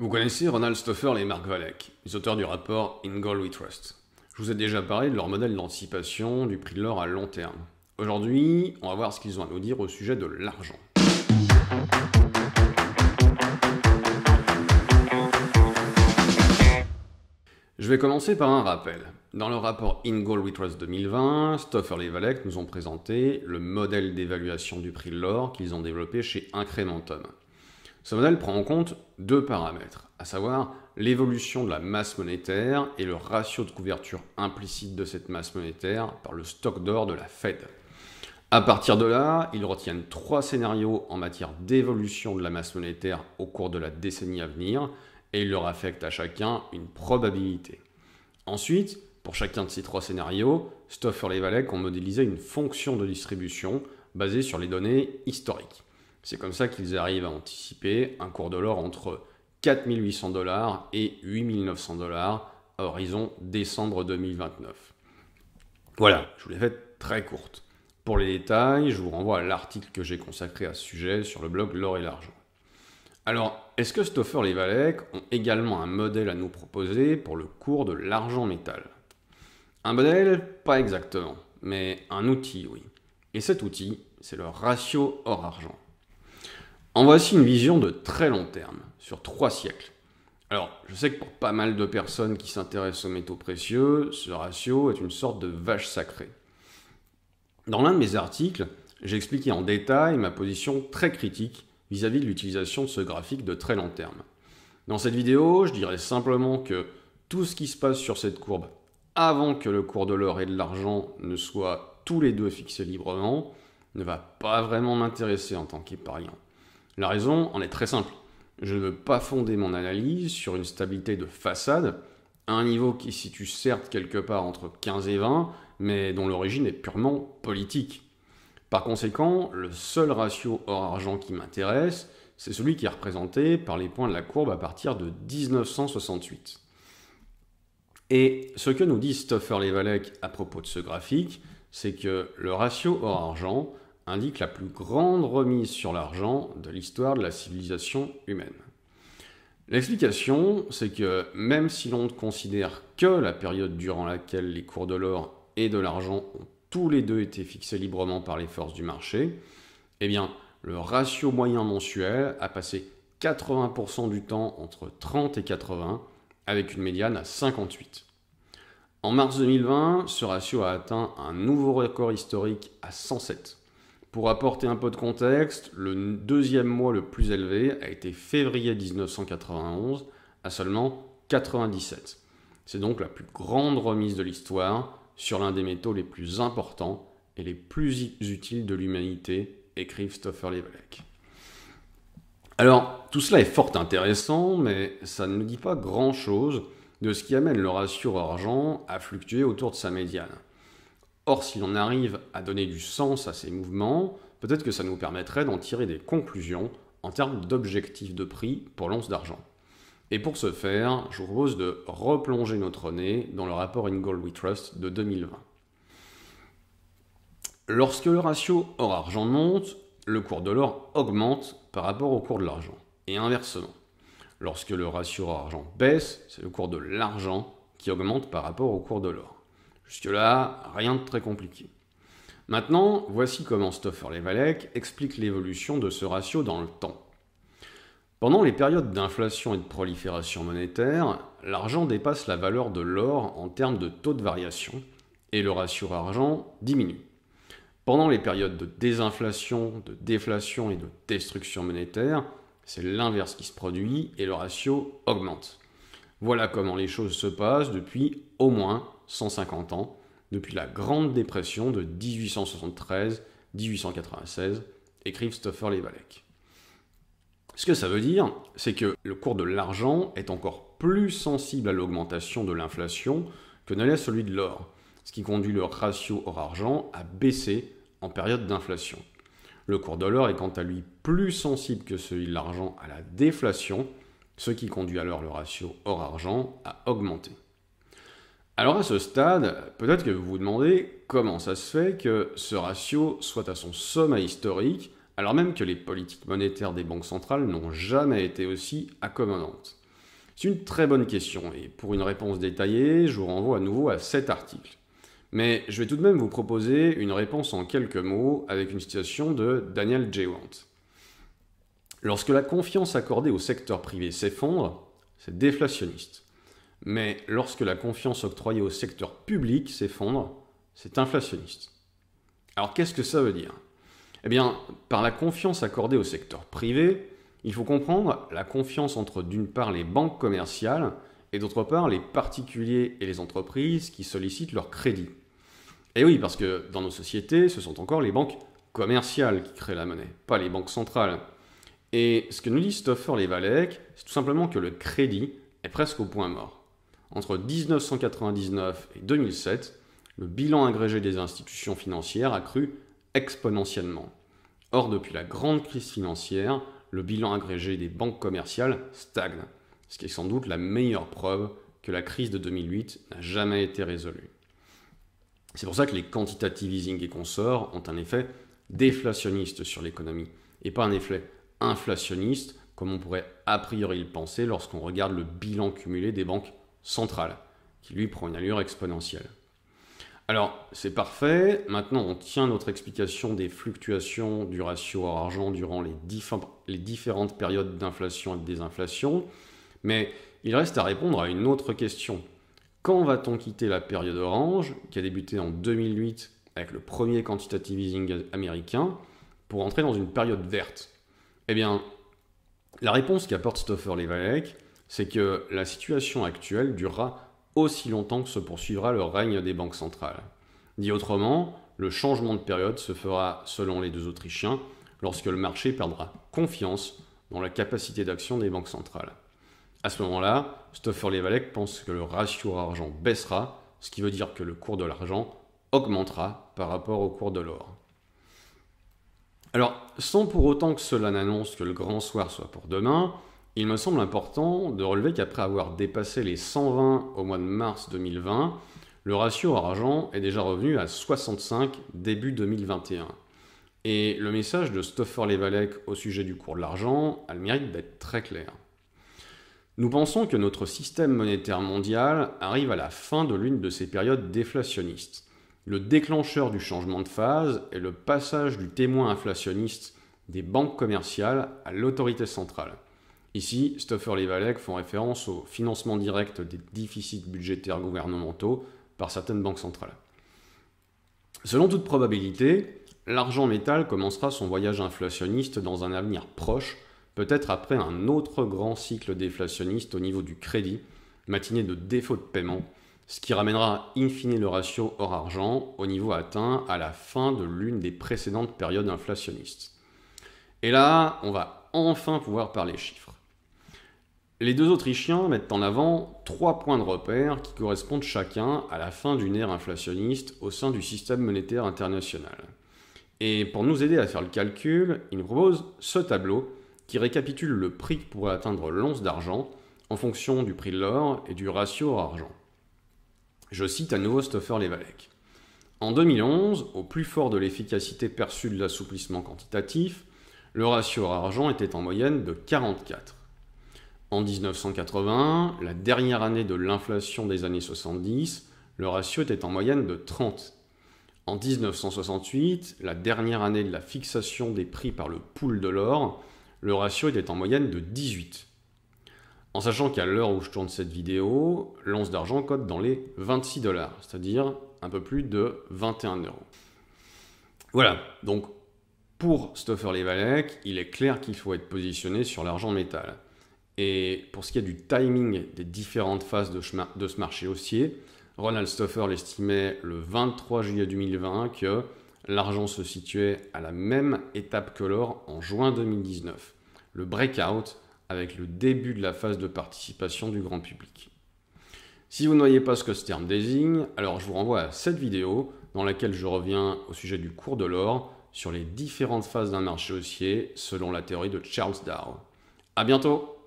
Vous connaissez Ronald Stoffer et Marc Valek, les auteurs du rapport In Gold We Trust. Je vous ai déjà parlé de leur modèle d'anticipation du prix de l'or à long terme. Aujourd'hui, on va voir ce qu'ils ont à nous dire au sujet de l'argent. Je vais commencer par un rappel. Dans le rapport In Gold We Trust 2020, Stoffer et Valek nous ont présenté le modèle d'évaluation du prix de l'or qu'ils ont développé chez Incrementum. Ce modèle prend en compte deux paramètres, à savoir l'évolution de la masse monétaire et le ratio de couverture implicite de cette masse monétaire par le stock d'or de la Fed. À partir de là, ils retiennent trois scénarios en matière d'évolution de la masse monétaire au cours de la décennie à venir et ils leur affectent à chacun une probabilité. Ensuite, pour chacun de ces trois scénarios, Stoffer et Valek ont modélisé une fonction de distribution basée sur les données historiques. C'est comme ça qu'ils arrivent à anticiper un cours de l'or entre 4800 dollars et 8900 dollars à horizon décembre 2029. Voilà, je vous l'ai fait très courte. Pour les détails, je vous renvoie à l'article que j'ai consacré à ce sujet sur le blog L'or et l'argent. Alors, est-ce que Stoffer les Valec ont également un modèle à nous proposer pour le cours de l'argent métal Un modèle Pas exactement, mais un outil, oui. Et cet outil, c'est le ratio or-argent. En voici une vision de très long terme, sur trois siècles. Alors, je sais que pour pas mal de personnes qui s'intéressent aux métaux précieux, ce ratio est une sorte de vache sacrée. Dans l'un de mes articles, j'expliquais en détail ma position très critique vis-à-vis de l'utilisation de ce graphique de très long terme. Dans cette vidéo, je dirais simplement que tout ce qui se passe sur cette courbe avant que le cours de l'or et de l'argent ne soient tous les deux fixés librement ne va pas vraiment m'intéresser en tant qu'épargnant. La raison en est très simple. Je ne veux pas fonder mon analyse sur une stabilité de façade, à un niveau qui situe certes quelque part entre 15 et 20, mais dont l'origine est purement politique. Par conséquent, le seul ratio hors argent qui m'intéresse, c'est celui qui est représenté par les points de la courbe à partir de 1968. Et ce que nous dit Stoffer Levalec à propos de ce graphique, c'est que le ratio hors argent indique la plus grande remise sur l'argent de l'histoire de la civilisation humaine. L'explication, c'est que même si l'on ne considère que la période durant laquelle les cours de l'or et de l'argent ont tous les deux été fixés librement par les forces du marché, eh bien, le ratio moyen mensuel a passé 80% du temps entre 30 et 80, avec une médiane à 58. En mars 2020, ce ratio a atteint un nouveau record historique à 107. Pour apporter un peu de contexte, le deuxième mois le plus élevé a été février 1991 à seulement 97. C'est donc la plus grande remise de l'histoire sur l'un des métaux les plus importants et les plus utiles de l'humanité, écrit stoffer Levelec. Alors, tout cela est fort intéressant, mais ça ne nous dit pas grand-chose de ce qui amène le ratio argent à fluctuer autour de sa médiane. Or, si l'on arrive à donner du sens à ces mouvements, peut-être que ça nous permettrait d'en tirer des conclusions en termes d'objectifs de prix pour l'once d'argent. Et pour ce faire, je vous propose de replonger notre nez dans le rapport Ingold We Trust de 2020. Lorsque le ratio or-argent monte, le cours de l'or augmente par rapport au cours de l'argent, et inversement. Lorsque le ratio or-argent baisse, c'est le cours de l'argent qui augmente par rapport au cours de l'or. Jusque-là, rien de très compliqué. Maintenant, voici comment Stoffer-Levalec explique l'évolution de ce ratio dans le temps. Pendant les périodes d'inflation et de prolifération monétaire, l'argent dépasse la valeur de l'or en termes de taux de variation et le ratio argent diminue. Pendant les périodes de désinflation, de déflation et de destruction monétaire, c'est l'inverse qui se produit et le ratio augmente. Voilà comment les choses se passent depuis au moins 150 ans, depuis la Grande Dépression de 1873-1896, écrit Stoffer Levalec. Ce que ça veut dire, c'est que le cours de l'argent est encore plus sensible à l'augmentation de l'inflation que ne l'est celui de l'or, ce qui conduit le ratio or-argent à baisser en période d'inflation. Le cours de l'or est quant à lui plus sensible que celui de l'argent à la déflation, ce qui conduit alors le ratio hors argent à augmenter. Alors à ce stade, peut-être que vous vous demandez comment ça se fait que ce ratio soit à son sommet historique, alors même que les politiques monétaires des banques centrales n'ont jamais été aussi accommodantes. C'est une très bonne question, et pour une réponse détaillée, je vous renvoie à nouveau à cet article. Mais je vais tout de même vous proposer une réponse en quelques mots avec une citation de Daniel J. Lorsque la confiance accordée au secteur privé s'effondre, c'est déflationniste. Mais lorsque la confiance octroyée au secteur public s'effondre, c'est inflationniste. Alors qu'est-ce que ça veut dire Eh bien, par la confiance accordée au secteur privé, il faut comprendre la confiance entre d'une part les banques commerciales et d'autre part les particuliers et les entreprises qui sollicitent leur crédit. Et eh oui, parce que dans nos sociétés, ce sont encore les banques commerciales qui créent la monnaie, pas les banques centrales. Et ce que nous dit Stoffer Levalec, c'est tout simplement que le crédit est presque au point mort. Entre 1999 et 2007, le bilan agrégé des institutions financières a cru exponentiellement. Or, depuis la grande crise financière, le bilan agrégé des banques commerciales stagne, ce qui est sans doute la meilleure preuve que la crise de 2008 n'a jamais été résolue. C'est pour ça que les quantitative easing et consorts ont un effet déflationniste sur l'économie, et pas un effet inflationniste, comme on pourrait a priori le penser lorsqu'on regarde le bilan cumulé des banques centrales, qui lui prend une allure exponentielle. Alors, c'est parfait. Maintenant, on tient notre explication des fluctuations du ratio hors argent durant les, les différentes périodes d'inflation et de désinflation. Mais il reste à répondre à une autre question. Quand va-t-on quitter la période orange, qui a débuté en 2008 avec le premier quantitative easing américain, pour entrer dans une période verte eh bien, la réponse qu'apporte Stoffer Levalec, c'est que la situation actuelle durera aussi longtemps que se poursuivra le règne des banques centrales. Dit autrement, le changement de période se fera, selon les deux Autrichiens, lorsque le marché perdra confiance dans la capacité d'action des banques centrales. À ce moment-là, Stoffer Levalec pense que le ratio argent baissera, ce qui veut dire que le cours de l'argent augmentera par rapport au cours de l'or. Alors, sans pour autant que cela n'annonce que le grand soir soit pour demain, il me semble important de relever qu'après avoir dépassé les 120 au mois de mars 2020, le ratio argent est déjà revenu à 65 début 2021. Et le message de Stoffer levalek au sujet du cours de l'argent a le mérite d'être très clair. Nous pensons que notre système monétaire mondial arrive à la fin de l'une de ces périodes déflationnistes. Le déclencheur du changement de phase est le passage du témoin inflationniste des banques commerciales à l'autorité centrale. Ici, Stoffer et Valek font référence au financement direct des déficits budgétaires gouvernementaux par certaines banques centrales. Selon toute probabilité, l'argent métal commencera son voyage inflationniste dans un avenir proche, peut-être après un autre grand cycle déflationniste au niveau du crédit, matinée de défauts de paiement, ce qui ramènera in fine le ratio hors argent au niveau atteint à la fin de l'une des précédentes périodes inflationnistes. Et là, on va enfin pouvoir parler chiffres. Les deux Autrichiens mettent en avant trois points de repère qui correspondent chacun à la fin d'une ère inflationniste au sein du système monétaire international. Et pour nous aider à faire le calcul, ils nous proposent ce tableau qui récapitule le prix que pourrait atteindre l'once d'argent en fonction du prix de l'or et du ratio hors argent. Je cite à nouveau Stoffer Levalec. En 2011, au plus fort de l'efficacité perçue de l'assouplissement quantitatif, le ratio argent était en moyenne de 44. En 1980, la dernière année de l'inflation des années 70, le ratio était en moyenne de 30. En 1968, la dernière année de la fixation des prix par le pool de l'or, le ratio était en moyenne de 18. En sachant qu'à l'heure où je tourne cette vidéo, l'once d'argent cote dans les 26 dollars, c'est-à-dire un peu plus de 21 euros. Voilà, donc pour Stoffer les il est clair qu'il faut être positionné sur l'argent métal. Et pour ce qui est du timing des différentes phases de, de ce marché haussier, Ronald Stoffer l'estimait le 23 juillet 2020 que l'argent se situait à la même étape que l'or en juin 2019. Le breakout, avec le début de la phase de participation du grand public. Si vous ne voyez pas ce que ce terme désigne, alors je vous renvoie à cette vidéo dans laquelle je reviens au sujet du cours de l'or sur les différentes phases d'un marché haussier selon la théorie de Charles Darwin. À bientôt